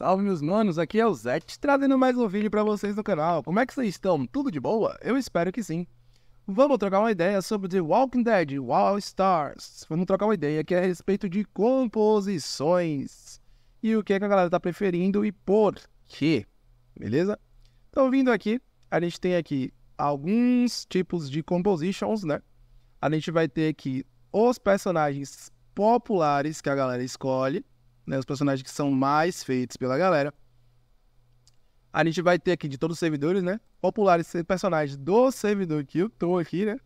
Salve meus manos, aqui é o Zete, trazendo mais um vídeo para vocês no canal. Como é que vocês estão? Tudo de boa? Eu espero que sim. Vamos trocar uma ideia sobre The Walking Dead, Wall Stars. Vamos trocar uma ideia que é a respeito de composições. E o que, é que a galera tá preferindo e por quê, beleza? Então vindo aqui, a gente tem aqui alguns tipos de compositions, né? A gente vai ter aqui os personagens populares que a galera escolhe né? Os personagens que são mais feitos pela galera. A gente vai ter aqui de todos os servidores, né? Populares personagens do servidor que eu tô aqui, né?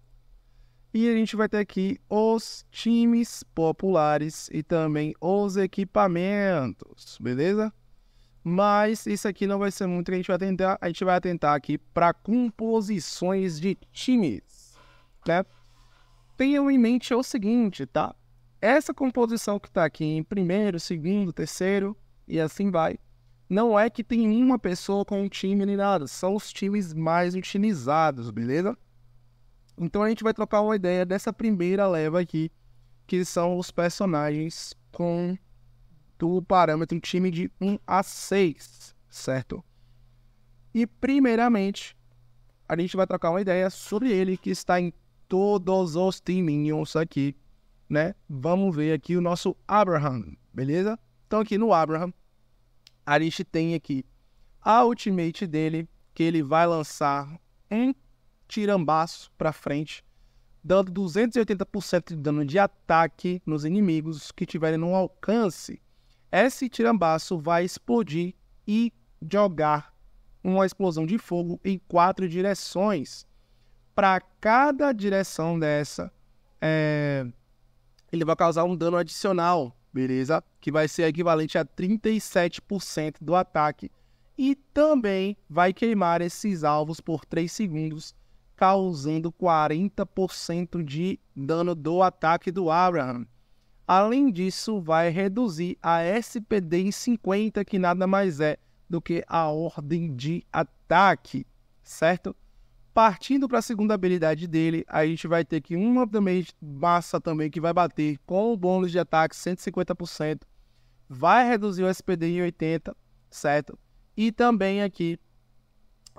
E a gente vai ter aqui os times populares e também os equipamentos, beleza? Mas isso aqui não vai ser muito que a gente vai tentar. A gente vai atentar aqui para composições de times, né? Tenham em mente o seguinte, tá? essa composição que está aqui em primeiro, segundo, terceiro e assim vai, não é que tem uma pessoa com um time nem nada, são os times mais utilizados, beleza? Então a gente vai trocar uma ideia dessa primeira leva aqui, que são os personagens com do parâmetro time de 1 a 6, certo? E primeiramente, a gente vai trocar uma ideia sobre ele que está em todos os timinhos aqui né? Vamos ver aqui o nosso Abraham, beleza? Então aqui no Abraham, a gente tem aqui a ultimate dele, que ele vai lançar um tirambaço para frente, dando 280% de dano de ataque nos inimigos que tiverem no alcance. Esse tirambaço vai explodir e jogar uma explosão de fogo em quatro direções. Para cada direção dessa, é, ele vai causar um dano adicional, beleza? Que vai ser equivalente a 37% do ataque. E também vai queimar esses alvos por 3 segundos, causando 40% de dano do ataque do Abraham. Além disso, vai reduzir a SPD em 50, que nada mais é do que a ordem de ataque, certo? Partindo para a segunda habilidade dele, a gente vai ter que uma também massa também que vai bater com o bônus de ataque 150%, vai reduzir o SPD em 80, certo? E também aqui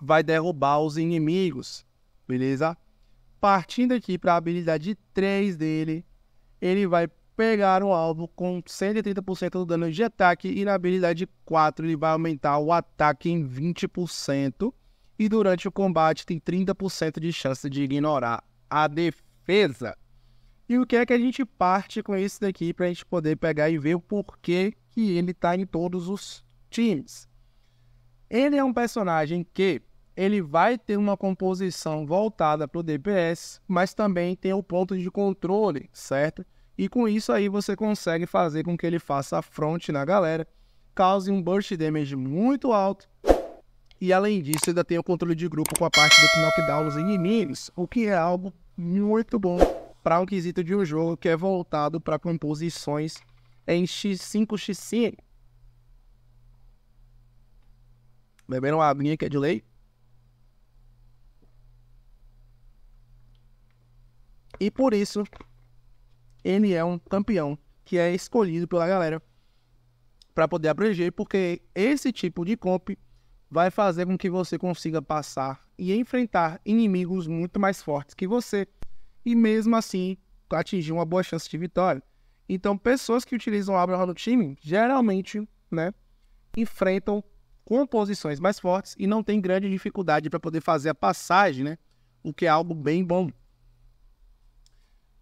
vai derrubar os inimigos, beleza? Partindo aqui para a habilidade 3 dele, ele vai pegar um alvo com 130% do dano de ataque e na habilidade 4 ele vai aumentar o ataque em 20% e durante o combate tem 30% de chance de ignorar a defesa. E o que é que a gente parte com isso daqui para a gente poder pegar e ver o porquê que ele está em todos os times? Ele é um personagem que ele vai ter uma composição voltada para o DPS, mas também tem o ponto de controle, certo? E com isso aí você consegue fazer com que ele faça front na galera, cause um burst damage muito alto e além disso, ainda tem o controle de grupo com a parte do knockdown dos inimigos, o que é algo muito bom para um quesito de um jogo que é voltado para composições em X5, X5. Beberam uma aguinha que é de lei? E por isso, ele é um campeão que é escolhido pela galera para poder abranger, porque esse tipo de comp vai fazer com que você consiga passar e enfrentar inimigos muito mais fortes que você e mesmo assim atingir uma boa chance de vitória. Então, pessoas que utilizam Abraham no time geralmente, né, enfrentam composições mais fortes e não tem grande dificuldade para poder fazer a passagem, né? O que é algo bem bom.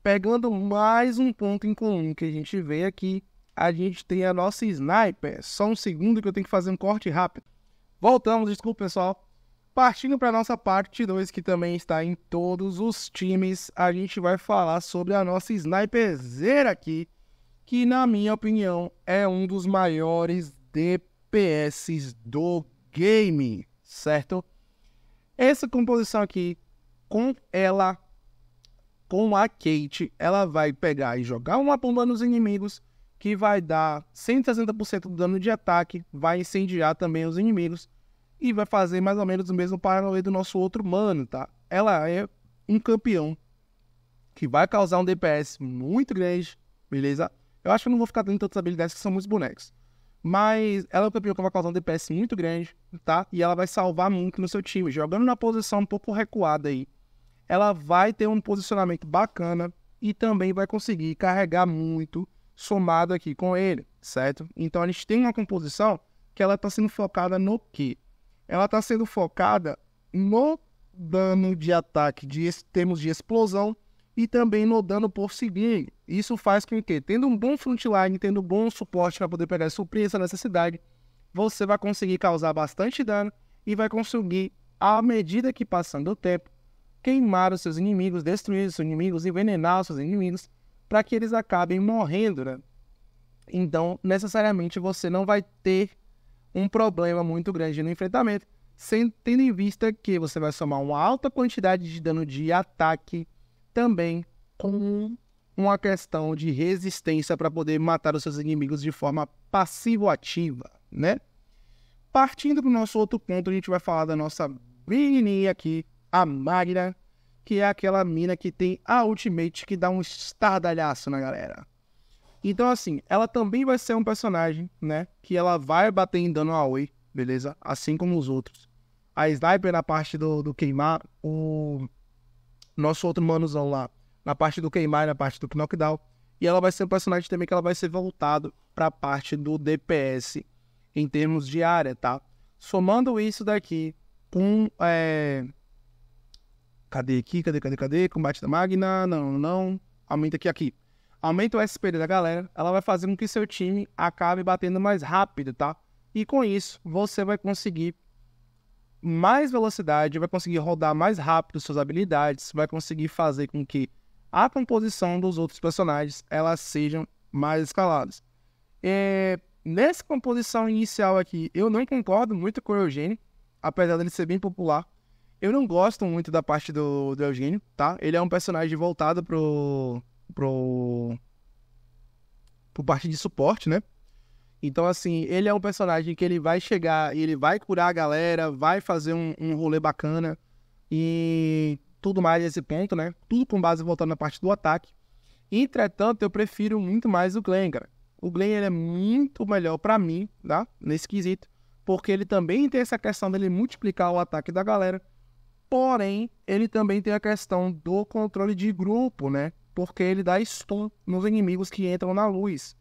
Pegando mais um ponto em comum que a gente vê aqui, a gente tem a nossa sniper. Só um segundo que eu tenho que fazer um corte rápido. Voltamos, desculpa pessoal. Partindo para nossa parte 2, que também está em todos os times, a gente vai falar sobre a nossa sniperzera aqui, que na minha opinião é um dos maiores DPS do game, certo? Essa composição aqui, com ela, com a Kate, ela vai pegar e jogar uma bomba nos inimigos, que vai dar 160% do dano de ataque, vai incendiar também os inimigos e vai fazer mais ou menos o mesmo paranoia do nosso outro mano, tá? Ela é um campeão que vai causar um DPS muito grande, beleza? Eu acho que eu não vou ficar dando tantas habilidades que são muitos bonecos. Mas ela é um campeão que vai causar um DPS muito grande, tá? E ela vai salvar muito no seu time, jogando na posição um pouco recuada aí. Ela vai ter um posicionamento bacana e também vai conseguir carregar muito somado aqui com ele, certo? Então a gente tem uma composição que ela está sendo focada no quê? Ela está sendo focada no dano de ataque de termos de explosão e também no dano por seguir. Isso faz com que, tendo um bom frontline, tendo um bom suporte para poder pegar surpresa nessa cidade, você vai conseguir causar bastante dano e vai conseguir, à medida que passando o tempo, queimar os seus inimigos, destruir os seus inimigos, envenenar os seus inimigos para que eles acabem morrendo, né? Então, necessariamente você não vai ter um problema muito grande no enfrentamento, sem, tendo em vista que você vai somar uma alta quantidade de dano de ataque também com uma questão de resistência para poder matar os seus inimigos de forma passivo-ativa, né? Partindo para o nosso outro ponto, a gente vai falar da nossa menininha aqui, a Magna, que é aquela mina que tem a Ultimate que dá um estardalhaço na galera. Então, assim, ela também vai ser um personagem, né? Que ela vai bater em dano a Oi, beleza? Assim como os outros. A Sniper na parte do, do queimar, o nosso outro manozão lá, na parte do queimar e na parte do knockdown. E ela vai ser um personagem também que ela vai ser voltado para a parte do DPS em termos de área, tá? Somando isso daqui com é, Cadê aqui? Cadê, cadê, cadê? Combate da Magna? Não, não. Aumenta aqui, aqui. Aumenta o SP da galera. Ela vai fazer com que seu time acabe batendo mais rápido, tá? E com isso, você vai conseguir mais velocidade, vai conseguir rodar mais rápido suas habilidades, vai conseguir fazer com que a composição dos outros personagens elas sejam mais escaladas. É, nessa composição inicial aqui, eu não concordo muito com o Eugênio, apesar dele ser bem popular. Eu não gosto muito da parte do, do Eugênio, tá? Ele é um personagem voltado pro. pro. pro parte de suporte, né? Então, assim, ele é um personagem que ele vai chegar e ele vai curar a galera, vai fazer um, um rolê bacana e tudo mais nesse ponto, né? Tudo com base voltando na parte do ataque. Entretanto, eu prefiro muito mais o Glenn, cara. O Glenn ele é muito melhor para mim, tá? Nesse quesito. Porque ele também tem essa questão dele multiplicar o ataque da galera. Porém, ele também tem a questão do controle de grupo, né? Porque ele dá stun nos inimigos que entram na luz.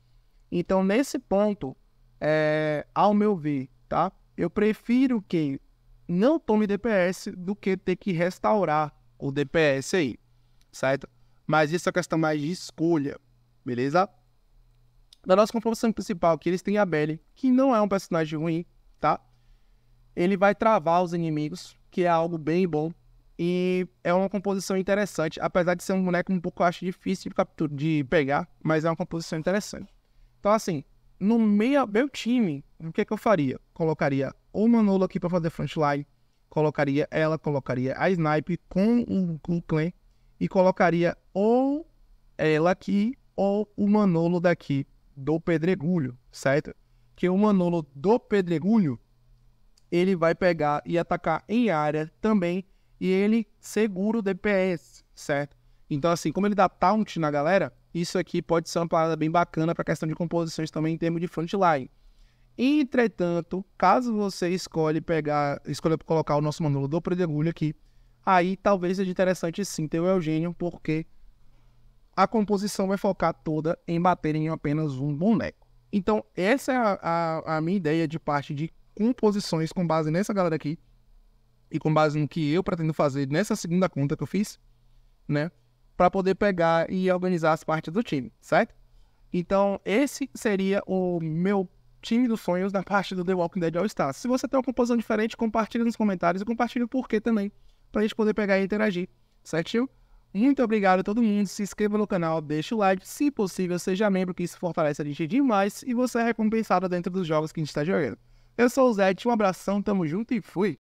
Então, nesse ponto, é, ao meu ver, tá? Eu prefiro que não tome DPS do que ter que restaurar o DPS aí, certo? Mas isso é questão mais de escolha, beleza? Da nossa composição principal, que eles têm a Belly, que não é um personagem ruim, tá? Ele vai travar os inimigos, que é algo bem bom. E é uma composição interessante, apesar de ser um boneco um pouco, acho, difícil de, captura, de pegar, mas é uma composição interessante. Então, assim, no meio, meu time, o que, é que eu faria? Colocaria o Manolo aqui para fazer frontline, colocaria ela, colocaria a Snipe com o, com o Clan, e colocaria ou ela aqui ou o Manolo daqui do Pedregulho, certo? Que o Manolo do Pedregulho ele vai pegar e atacar em área também e ele segura o DPS, certo? Então, assim, como ele dá taunt na galera, isso aqui pode ser uma parada bem bacana para questão de composições também em termos de frontline. Entretanto, caso você escolhe pegar, escolha colocar o nosso manolo do Predegulho aqui, aí talvez seja interessante sim ter o Eugênio, porque a composição vai focar toda em bater em apenas um boneco. Então, essa é a, a, a minha ideia de parte de composições com base nessa galera aqui e com base no que eu pretendo fazer nessa segunda conta que eu fiz, né? Para poder pegar e organizar as partes do time, certo? Então, esse seria o meu time dos sonhos na parte do The Walking Dead All Stars. Se você tem uma composição diferente, compartilha nos comentários e compartilha o porquê também, para a gente poder pegar e interagir, certinho? Muito obrigado a todo mundo, se inscreva no canal, deixa o like, se possível seja membro, que isso fortalece a gente demais e você é recompensado dentro dos jogos que a gente está jogando. Eu sou o Zé, um abração, tamo junto e fui!